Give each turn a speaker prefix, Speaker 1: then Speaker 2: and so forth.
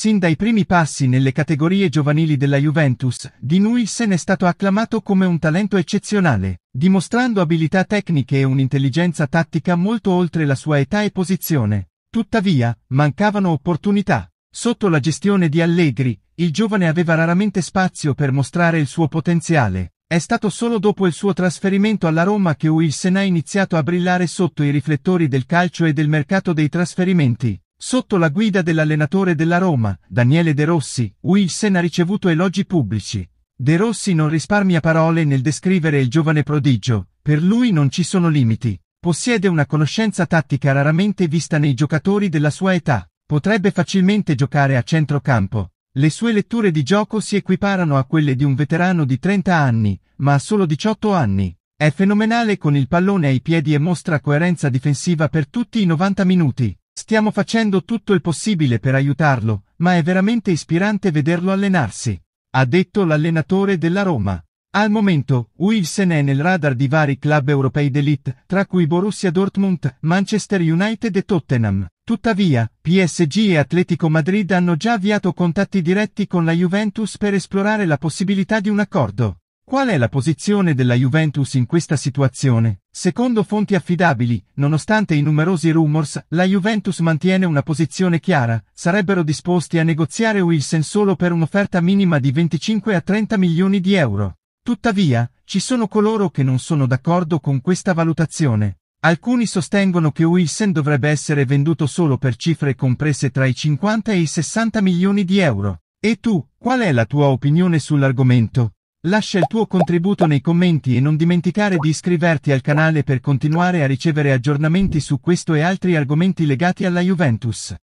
Speaker 1: Sin dai primi passi nelle categorie giovanili della Juventus, Di Nuilsen è stato acclamato come un talento eccezionale, dimostrando abilità tecniche e un'intelligenza tattica molto oltre la sua età e posizione. Tuttavia, mancavano opportunità. Sotto la gestione di Allegri, il giovane aveva raramente spazio per mostrare il suo potenziale. È stato solo dopo il suo trasferimento alla Roma che Wilson ha iniziato a brillare sotto i riflettori del calcio e del mercato dei trasferimenti. Sotto la guida dell'allenatore della Roma, Daniele De Rossi, Wilson ha ricevuto elogi pubblici. De Rossi non risparmia parole nel descrivere il giovane prodigio, per lui non ci sono limiti. Possiede una conoscenza tattica raramente vista nei giocatori della sua età. Potrebbe facilmente giocare a centrocampo. Le sue letture di gioco si equiparano a quelle di un veterano di 30 anni, ma ha solo 18 anni. È fenomenale con il pallone ai piedi e mostra coerenza difensiva per tutti i 90 minuti. Stiamo facendo tutto il possibile per aiutarlo, ma è veramente ispirante vederlo allenarsi, ha detto l'allenatore della Roma. Al momento, Wilson è nel radar di vari club europei d'elite, tra cui Borussia Dortmund, Manchester United e Tottenham. Tuttavia, PSG e Atletico Madrid hanno già avviato contatti diretti con la Juventus per esplorare la possibilità di un accordo. Qual è la posizione della Juventus in questa situazione? Secondo fonti affidabili, nonostante i numerosi rumors, la Juventus mantiene una posizione chiara, sarebbero disposti a negoziare Wilson solo per un'offerta minima di 25 a 30 milioni di euro. Tuttavia, ci sono coloro che non sono d'accordo con questa valutazione. Alcuni sostengono che Wilson dovrebbe essere venduto solo per cifre comprese tra i 50 e i 60 milioni di euro. E tu, qual è la tua opinione sull'argomento? Lascia il tuo contributo nei commenti e non dimenticare di iscriverti al canale per continuare a ricevere aggiornamenti su questo e altri argomenti legati alla Juventus.